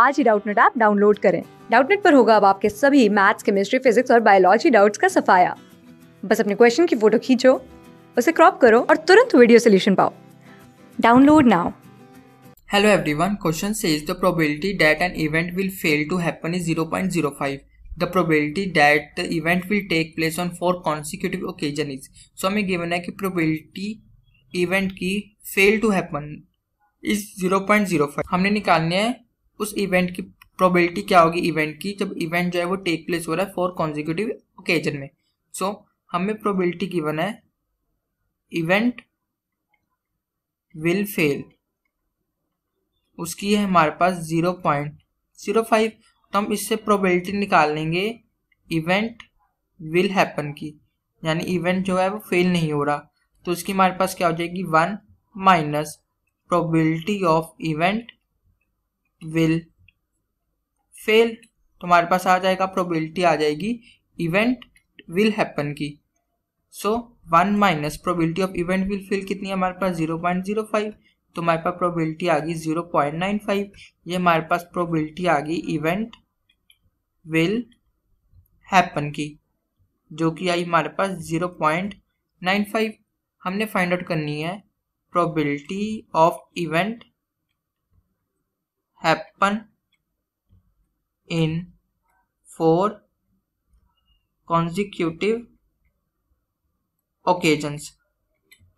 आज ही Doubtnut app download करें डाउटनेट पर होगा अब आपके सभी मैथ्स केमिस्ट्री फिजिक्स और बायोलॉजी डाउट्स का सफाया बस अपने क्वेश्चन की फोटो खींचो उसे क्रॉप करो और तुरंत वीडियो सोल्यूशन पाओ download now Hello everyone, question says the probability that an event will fail to happen is 0.05. The probability that the event will take place on four consecutive occasion is. So हमें given है कि probability event की fail to happen is 0.05. हमने निकालनी है उस event की probability क्या होगी इवेंट की जब इवेंट जो है वो टेक प्लेस हो रहा है फॉर कॉन्जिक्यूटिव ओकेजन में सो so, हमें प्रोबेबिलिटी गिवन है इवेंट विल फेल उसकी है हमारे पास जीरो पॉइंट जीरो फाइव तो हम इससे प्रोबेबिलिटी निकाल लेंगे इवेंट विल हैपन की यानी इवेंट जो है वो फेल नहीं हो रहा तो उसकी हमारे पास क्या हो जाएगी one minus probability of event will fail तुम्हारे पास आ जाएगा प्रोबेबिलिटी आ जाएगी इवेंट विल हैपन की so one minus probability of event will fail कितनी है हमारे पास जीरो पॉइंट जीरो फाइव तो हमारे पास प्रोबेबिलिटी आ गई जीरो पॉइंट नाइन फाइव ये हमारे पास प्रोबेबिलिटी आ गई इवेंट विल हैपन की जो कि आई हमारे पास जीरो पॉइंट नाइन फाइव हमने फाइंड आउट करनी है probability of event happen in four consecutive occasions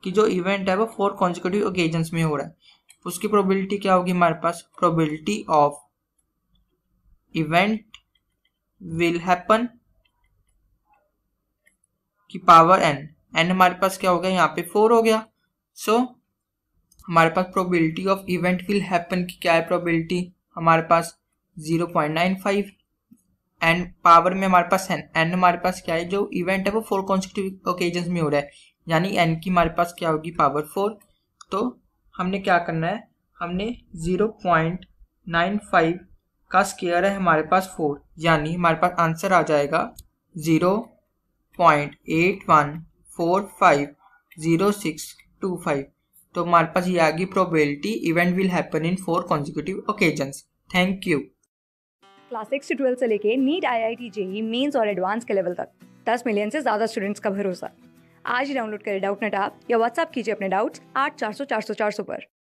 कि जो इवेंट है वो फोर कॉन्जिक्यूटिव ओकेजन में हो रहा है उसकी प्रोबेबिलिटी क्या होगी हमारे पास probability of event will happen की पावर एन एन हमारे पास क्या हो गया यहाँ पे फोर हो गया सो so, हमारे पास probability of event will happen की क्या है प्रोबेबिलिटी हमारे पास zero point nine five and power में हमारे पास एन एन हमारे पास क्या है जो इवेंट है वो फोर कॉन्स्टिव ओकेजन में हो रहा है यानी एन की हमारे पास क्या होगी पावर फोर तो हमने क्या करना है हमने ज़ीरो पॉइंट नाइन फाइव का स्केयर है हमारे पास फोर यानी हमारे पास आंसर आ जाएगा zero point eight one four five zero six two five तो हमारे पास ये आगे probability event will happen in four consecutive occasion thank you class six से ट्वेल्थ से लेके NEET I I T JEE mains और एडवांस के लेवल तक दस मिलियन से ज़्यादा स्टूडेंट्स का भरोसा आज ही डाउनलोड करें डाउट नेट आप या व्हाट्सअप कीजिए अपने डाउट्स आठ चार सौ चार सौ चार सौ पर